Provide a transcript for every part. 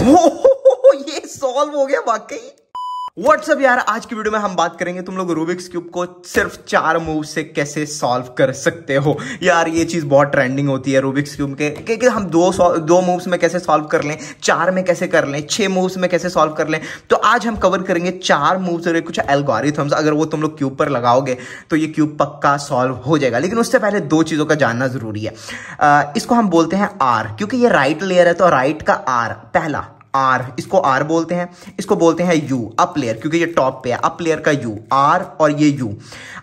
ये सॉल्व हो गया वाकई व्हाट्सअप यार आज की वीडियो में हम बात करेंगे तुम लोग रूबिक्स क्यूब को सिर्फ चार मूव से कैसे सॉल्व कर सकते हो यार ये चीज बहुत ट्रेंडिंग होती है रूबिक्स क्यूब के क्योंकि हम दो दो मूव्स में कैसे सॉल्व कर लें चार में कैसे कर लें छह मूव्स में कैसे सॉल्व कर लें तो आज हम कवर करेंगे चार मूव्स और कुछ एल्गोरिथम्स अगर वो तुम लोग क्यूब पर लगाओगे तो ये क्यूब पक्का सॉल्व हो जाएगा लेकिन उससे पहले दो चीजों का जानना जरूरी है इसको हम बोलते हैं आर क्योंकि ये राइट लेयर है तो राइट का आर पहला आर इसको आर बोलते हैं इसको बोलते हैं यू अप लेयर क्योंकि ये टॉप पे है अप लेयर का यू आर और ये यू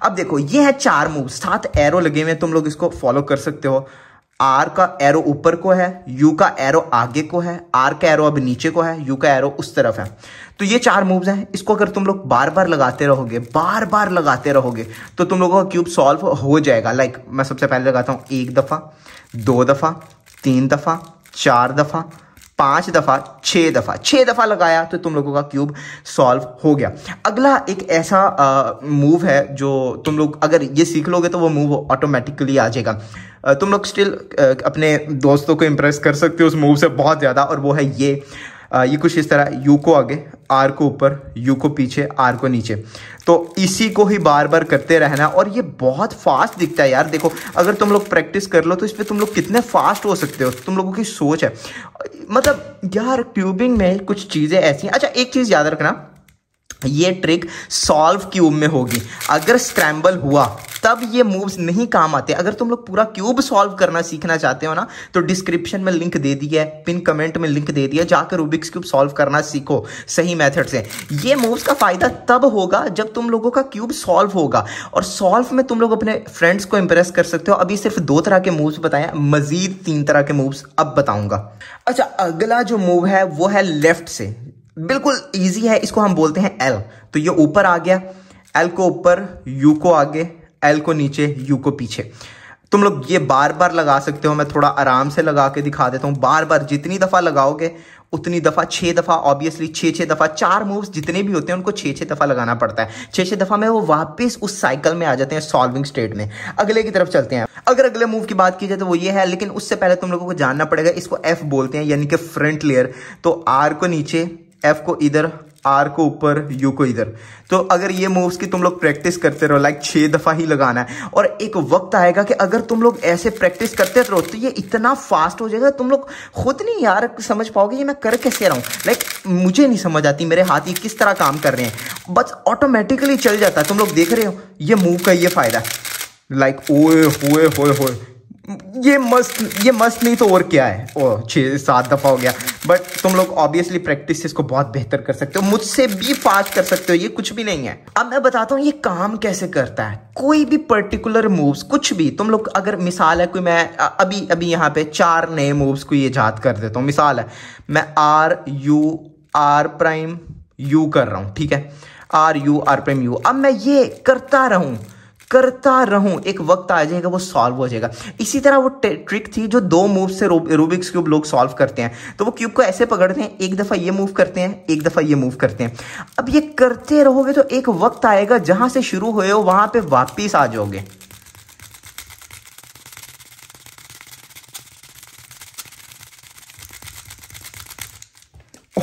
अब देखो ये है चार मूव सात एरो लगे हुए तुम लोग इसको फॉलो कर सकते हो आर का एरो ऊपर को है यू का एरो आगे को है आर का एरो अब नीचे को है यू का एरो उस तरफ है तो ये चार मूव्स हैं इसको अगर तुम लोग बार बार लगाते रहोगे बार बार लगाते रहोगे तो तुम लोगों का क्यूब सॉल्व हो जाएगा लाइक मैं सबसे पहले लगाता हूँ एक दफ़ा दो दफ़ा तीन दफ़ा चार दफ़ा पांच दफा छह दफा छह दफा लगाया तो तुम लोगों का क्यूब सॉल्व हो गया अगला एक ऐसा मूव है जो तुम लोग अगर ये सीख लोगे तो वो मूव ऑटोमेटिकली आ जाएगा तुम लोग स्टिल अपने दोस्तों को इम्प्रेस कर सकते हो उस मूव से बहुत ज़्यादा और वो है ये आ, ये कुछ इस तरह यू को आगे आर को ऊपर यू को पीछे आर को नीचे तो इसी को ही बार बार करते रहना और ये बहुत फास्ट दिखता है यार देखो अगर तुम लोग प्रैक्टिस कर लो तो इस पर तुम लोग कितने फास्ट हो सकते हो तुम लोगों की सोच है मतलब यार ट्यूबिंग में कुछ चीज़ें ऐसी हैं अच्छा एक चीज़ याद रखना ये ट्रिक सॉल्व क्यूब में होगी अगर स्क्रैम्बल हुआ तब ये मूव्स नहीं काम आते अगर तुम लोग पूरा क्यूब सॉल्व करना सीखना चाहते हो ना तो डिस्क्रिप्शन में लिंक दे दिया है पिन कमेंट में लिंक दे दिया जाकर रूबिक्स क्यूब सॉल्व करना सीखो सही मेथड से ये मूव्स का फायदा तब होगा जब तुम लोगों का क्यूब सॉल्व होगा और सॉल्व में तुम लोग अपने फ्रेंड्स को इंप्रेस कर सकते हो अभी सिर्फ दो तरह के मूव्स बताया मजीद तीन तरह के मूव्स अब बताऊंगा अच्छा अगला जो मूव है वो है लेफ्ट से बिल्कुल ईजी है इसको हम बोलते हैं एल तो ये ऊपर आ गया एल को ऊपर यू को आगे एल को नीचे यू को पीछे तुम लोग ये बार बार लगा सकते हो मैं थोड़ा आराम से लगा के दिखा देता हूँ बार बार जितनी दफ़ा लगाओगे उतनी दफ़ा छः दफ़ा ऑब्वियसली छः छः दफ़ा चार मूव्स जितने भी होते हैं उनको छः छः दफ़ा लगाना पड़ता है छः छः दफ़ा में वो वापस उस साइकिल में आ जाते हैं सॉल्विंग स्टेट में अगले की तरफ चलते हैं अगर अगले मूव की बात की जाए तो वो ये है लेकिन उससे पहले तुम लोगों को जानना पड़ेगा इसको एफ बोलते हैं यानी कि फ्रंट लेयर तो आर को नीचे एफ को इधर आर को ऊपर यू को इधर तो अगर ये मूव्स की तुम लोग प्रैक्टिस करते रहो लाइक छह दफ़ा ही लगाना है और एक वक्त आएगा कि अगर तुम लोग ऐसे प्रैक्टिस करते रहो तो ये इतना फास्ट हो जाएगा तुम लोग खुद नहीं यार समझ पाओगे ये मैं कर कैसे रहा हूँ लाइक मुझे नहीं समझ आती मेरे हाथ ये किस तरह काम कर रहे हैं बस ऑटोमेटिकली चल जाता है तुम लोग देख रहे हो ये मूव का ये फ़ायदा लाइक ओए होए होए होए ये मस्त ये मस्त नहीं तो और क्या है ओ छः सात दफ़ा हो गया बट तुम लोग ऑब्वियसली प्रैक्टिस से इसको बहुत बेहतर कर सकते हो मुझसे भी फास्ट कर सकते हो ये कुछ भी नहीं है अब मैं बताता हूँ ये काम कैसे करता है कोई भी पर्टिकुलर मूव्स कुछ भी तुम लोग अगर मिसाल है कोई मैं अभी अभी यहाँ पे चार नए मूव्स को ये याद कर देता हूँ मिसाल है मैं R U R prime U कर रहा हूँ ठीक है R U R prime U अब मैं ये करता रहूँ करता रहूं एक वक्त आ जाएगा वो सॉल्व हो जाएगा इसी तरह वो ट्रिक थी जो दो मूव से रूबिक्स क्यूब लोग सॉल्व करते हैं तो वो क्यूब को ऐसे पकड़ते हैं एक दफ़ा ये मूव करते हैं एक दफ़ा ये मूव करते हैं अब ये करते रहोगे तो एक वक्त आएगा जहां से शुरू हुए हो वहां पर वापिस आ जाओगे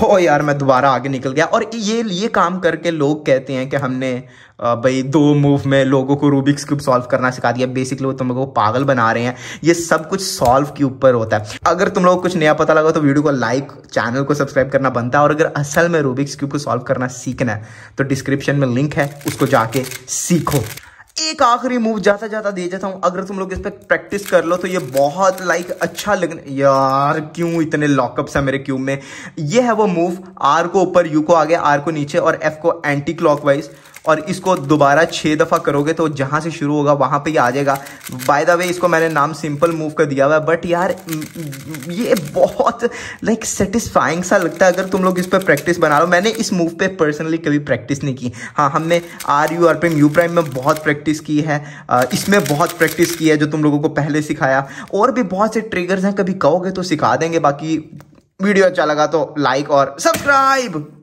ओ यार मैं दोबारा आगे निकल गया और ये ये काम करके लोग कहते हैं कि हमने भाई दो मूव में लोगों को रूबिक्स क्यूब सॉल्व करना सिखा दिया बेसिकली वो तुम लोगों को पागल बना रहे हैं ये सब कुछ सॉल्व के ऊपर होता है अगर तुम लोग कुछ नया पता लगा तो वीडियो को लाइक चैनल को सब्सक्राइब करना बनता है और अगर असल में रूबिक्स क्यूब को सॉल्व करना सीखना है तो डिस्क्रिप्शन में लिंक है उसको जाके सीखो एक आखिरी मूव जाता जाता दे जाता हूँ अगर तुम लोग इस पर प्रैक्टिस कर लो तो ये बहुत लाइक अच्छा लगने यार क्यों इतने लॉकअप्स है मेरे क्यूब में ये है वो मूव आर को ऊपर यू को आगे आर को नीचे और एफ को एंटी क्लॉकवाइज और इसको दोबारा छः दफ़ा करोगे तो जहाँ से शुरू होगा वहाँ पे ही आ जाएगा बाय द वे इसको मैंने नाम सिंपल मूव का दिया हुआ है बट यार ये बहुत लाइक सेटिस्फाइंग सा लगता है अगर तुम लोग इस पर प्रैक्टिस बना लो मैंने इस मूव पे पर्सनली कभी प्रैक्टिस नहीं की हाँ हमने R U R prime U prime में बहुत प्रैक्टिस की है इसमें बहुत प्रैक्टिस की है जो तुम लोगों को पहले सिखाया और भी बहुत से ट्रिगर्स हैं कभी कहोगे तो सिखा देंगे बाकी वीडियो अच्छा लगा तो लाइक और सब्सक्राइब